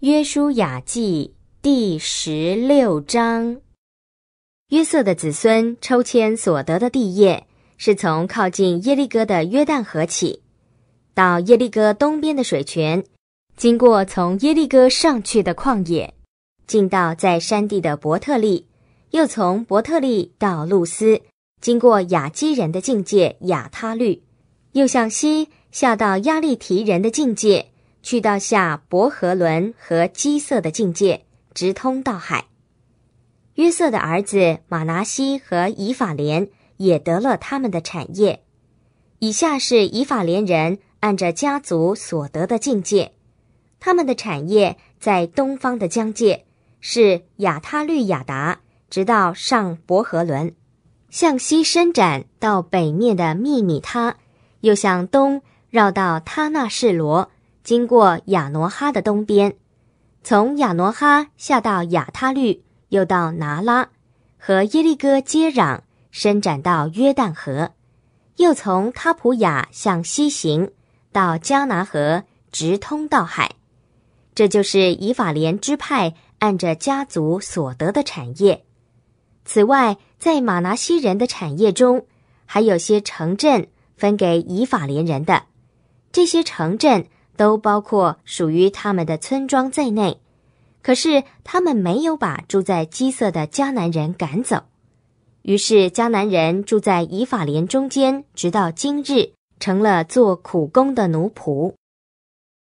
约书亚记第十六章，约瑟的子孙抽签所得的地业，是从靠近耶利哥的约旦河起，到耶利哥东边的水泉，经过从耶利哥上去的旷野，进到在山地的伯特利，又从伯特利到路斯，经过雅基人的境界雅他律，又向西下到亚利提人的境界。去到下伯和伦和基色的境界，直通到海。约瑟的儿子马拿西和以法莲也得了他们的产业。以下是以法莲人按着家族所得的境界，他们的产业在东方的疆界是亚他律亚达，直到上伯和伦，向西伸展到北面的密米他，又向东绕到他那士罗。经过亚挪哈的东边，从亚挪哈下到亚他律，又到拿拉，和耶利哥接壤，伸展到约旦河，又从塔普雅向西行，到加拿河，直通到海。这就是以法莲支派按着家族所得的产业。此外，在马拿西人的产业中，还有些城镇分给以法莲人的，这些城镇。都包括属于他们的村庄在内，可是他们没有把住在基色的迦南人赶走，于是迦南人住在以法莲中间，直到今日成了做苦工的奴仆。